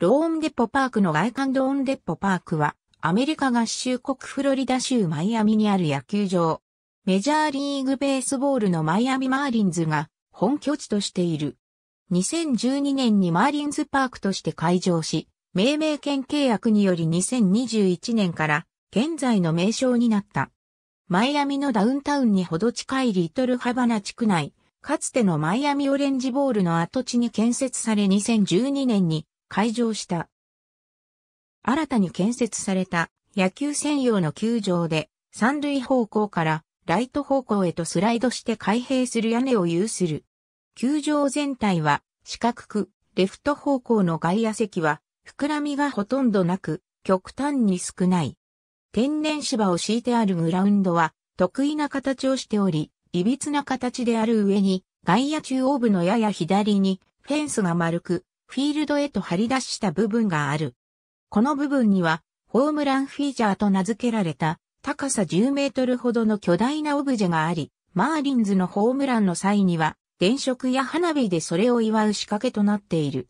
ローンデポパークの外観ローンデポパークは、アメリカ合衆国フロリダ州マイアミにある野球場。メジャーリーグベースボールのマイアミマーリンズが本拠地としている。2012年にマーリンズパークとして開場し、命名権契約により2021年から現在の名称になった。マイアミのダウンタウンにほど近いリトルハバナ地区内、かつてのマイアミオレンジボールの跡地に建設され2012年に開場した。新たに建設された野球専用の球場で三塁方向からライト方向へとスライドして開閉する屋根を有する。球場全体は四角く、レフト方向の外野席は膨らみがほとんどなく、極端に少ない。天然芝を敷いてあるグラウンドは得意な形をしており、いびつな形である上に、外野中央部のやや左にフェンスが丸く、フィールドへと張り出した部分がある。この部分には、ホームランフィーチャーと名付けられた、高さ10メートルほどの巨大なオブジェがあり、マーリンズのホームランの際には、電飾や花火でそれを祝う仕掛けとなっている。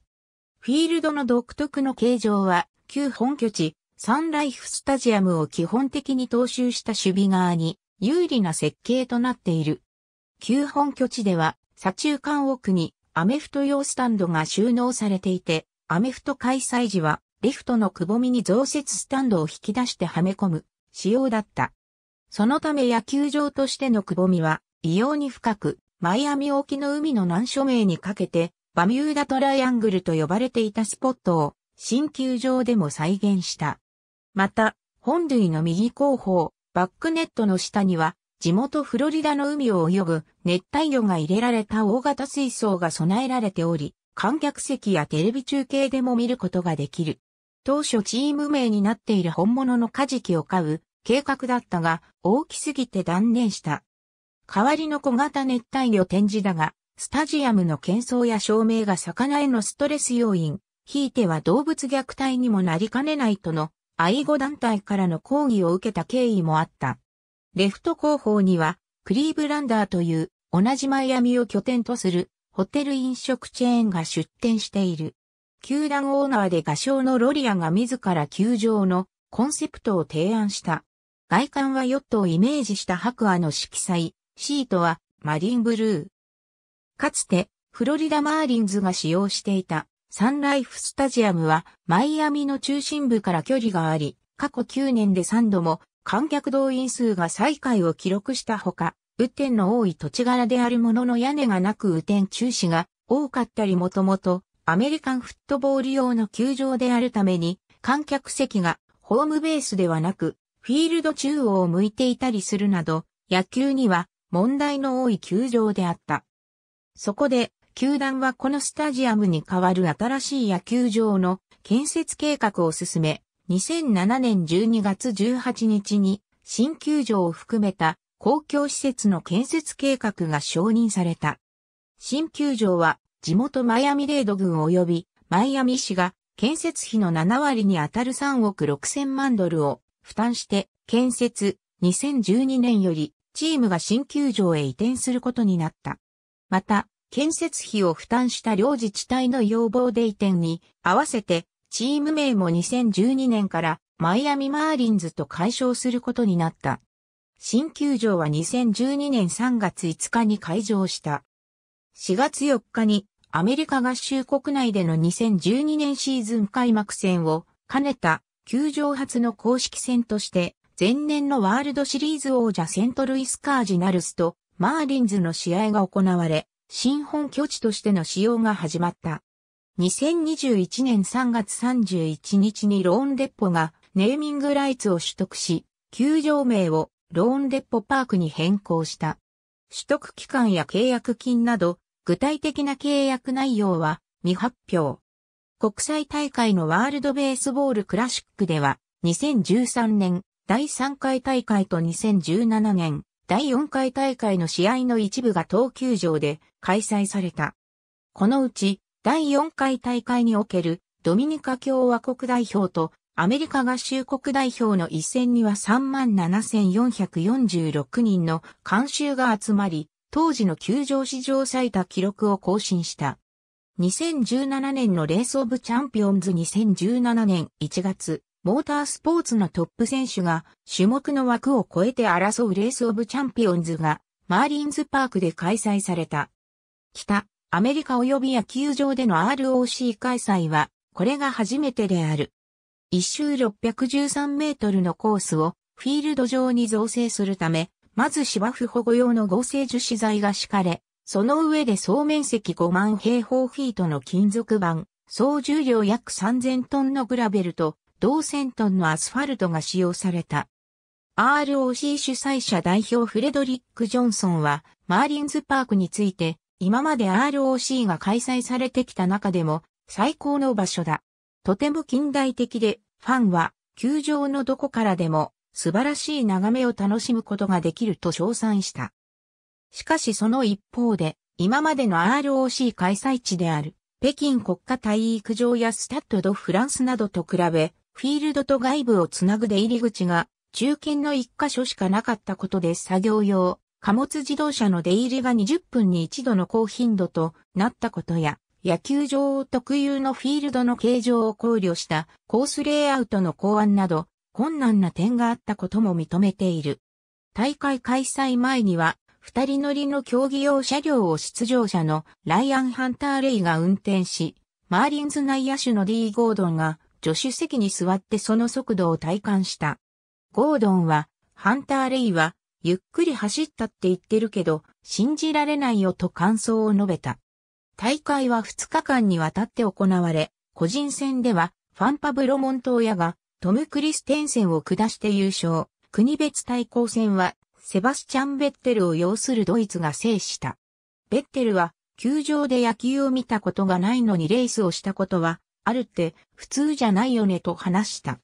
フィールドの独特の形状は、旧本拠地、サンライフスタジアムを基本的に踏襲した守備側に、有利な設計となっている。旧本拠地では、左中間奥にアメフト用スタンドが収納されていて、アメフト開催時は、リフトのくぼみに増設スタンドを引き出してはめ込む、仕様だった。そのため野球場としてのくぼみは、異様に深く、マイアミ沖の海の難所名にかけて、バミューダトライアングルと呼ばれていたスポットを、新球場でも再現した。また、本塁の右後方、バックネットの下には、地元フロリダの海を泳ぐ熱帯魚が入れられた大型水槽が備えられており、観客席やテレビ中継でも見ることができる。当初チーム名になっている本物のカジキを飼う計画だったが大きすぎて断念した。代わりの小型熱帯魚展示だが、スタジアムの喧騒や照明が魚へのストレス要因、ひいては動物虐待にもなりかねないとの愛護団体からの抗議を受けた経緯もあった。レフト後方には、クリーブランダーという同じマイアミを拠点とするホテル飲食チェーンが出店している。球団オーナーで画商のロリアが自ら球場のコンセプトを提案した。外観はヨットをイメージした白亜の色彩、シートはマリンブルー。かつてフロリダマーリンズが使用していたサンライフスタジアムはマイアミの中心部から距離があり、過去9年で3度も観客動員数が最下位を記録したほか、雨天の多い土地柄であるものの屋根がなく雨天中止が多かったりもともとアメリカンフットボール用の球場であるために観客席がホームベースではなくフィールド中央を向いていたりするなど野球には問題の多い球場であった。そこで球団はこのスタジアムに代わる新しい野球場の建設計画を進め2007年12月18日に新球場を含めた公共施設の建設計画が承認された。新球場は地元マイアミレード郡及びマイアミ市が建設費の7割に当たる3億6千万ドルを負担して建設2012年よりチームが新球場へ移転することになった。また、建設費を負担した両自治体の要望で移転に合わせてチーム名も2012年からマイアミマーリンズと解消することになった。新球場は2012年3月5日に開場した。4月4日にアメリカ合衆国内での2012年シーズン開幕戦を兼ねた球場初の公式戦として前年のワールドシリーズ王者セントルイスカージナルスとマーリンズの試合が行われ、新本拠地としての使用が始まった。2021年3月31日にローンデッポがネーミングライツを取得し、球場名をローンデッポパークに変更した。取得期間や契約金など、具体的な契約内容は未発表。国際大会のワールドベースボールクラシックでは、2013年第3回大会と2017年第4回大会の試合の一部が東球場で開催された。このうち第4回大会におけるドミニカ共和国代表とアメリカ合衆国代表の一戦には37,446人の観衆が集まり、当時の球場史上最多記録を更新した。2017年のレースオブチャンピオンズ2017年1月、モータースポーツのトップ選手が種目の枠を超えて争うレースオブチャンピオンズがマーリンズパークで開催された。北、アメリカ及び野球場での ROC 開催は、これが初めてである。一周613メートルのコースをフィールド上に造成するため、まず芝生保護用の合成樹脂材が敷かれ、その上で総面積5万平方フィートの金属板、総重量約3000トンのグラベルと同1000トンのアスファルトが使用された。ROC 主催者代表フレドリック・ジョンソンは、マーリンズパークについて、今まで ROC が開催されてきた中でも最高の場所だ。とても近代的で、ファンは球場のどこからでも素晴らしい眺めを楽しむことができると称賛した。しかしその一方で、今までの ROC 開催地である北京国家体育場やスタッド・ド・フランスなどと比べ、フィールドと外部をつなぐ出入り口が中堅の一箇所しかなかったことで作業用、貨物自動車の出入りが20分に1度の高頻度となったことや、野球場特有のフィールドの形状を考慮したコースレイアウトの考案など困難な点があったことも認めている。大会開催前には二人乗りの競技用車両を出場者のライアン・ハンター・レイが運転し、マーリンズ内野手の D・ ゴードンが助手席に座ってその速度を体感した。ゴードンは、ハンター・レイはゆっくり走ったって言ってるけど、信じられないよと感想を述べた。大会は2日間にわたって行われ、個人戦ではファンパブロ・モントーヤがトム・クリステンセンを下して優勝。国別対抗戦はセバスチャン・ベッテルを擁するドイツが制した。ベッテルは球場で野球を見たことがないのにレースをしたことはあるって普通じゃないよねと話した。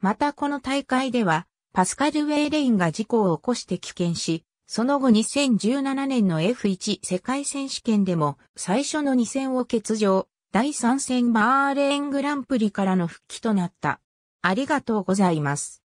またこの大会ではパスカル・ウェイレインが事故を起こして棄権し、その後2017年の F1 世界選手権でも最初の2戦を欠場、第3戦バーレーングランプリからの復帰となった。ありがとうございます。